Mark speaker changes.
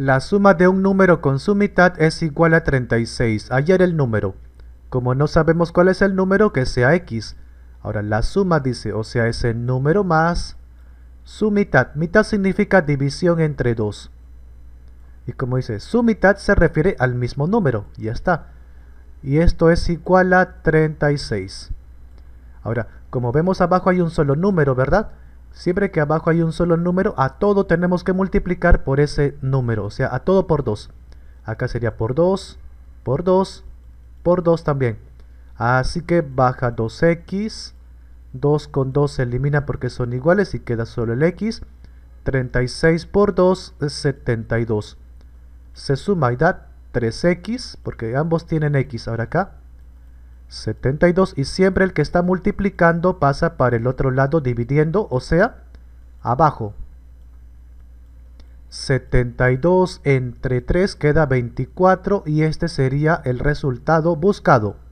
Speaker 1: La suma de un número con su mitad es igual a 36. ayer el número. Como no sabemos cuál es el número, que sea x. Ahora la suma dice, o sea, ese número más su mitad. Mitad significa división entre dos. Y como dice, su mitad se refiere al mismo número. Ya está. Y esto es igual a 36. Ahora, como vemos abajo hay un solo número, ¿verdad? Siempre que abajo hay un solo número, a todo tenemos que multiplicar por ese número, o sea, a todo por 2. Acá sería por 2, por 2, por 2 también. Así que baja 2x, 2 con 2 se elimina porque son iguales y queda solo el x. 36 por 2 es 72. Se suma y da 3x, porque ambos tienen x ahora acá. 72 y siempre el que está multiplicando pasa para el otro lado dividiendo, o sea, abajo. 72 entre 3 queda 24 y este sería el resultado buscado.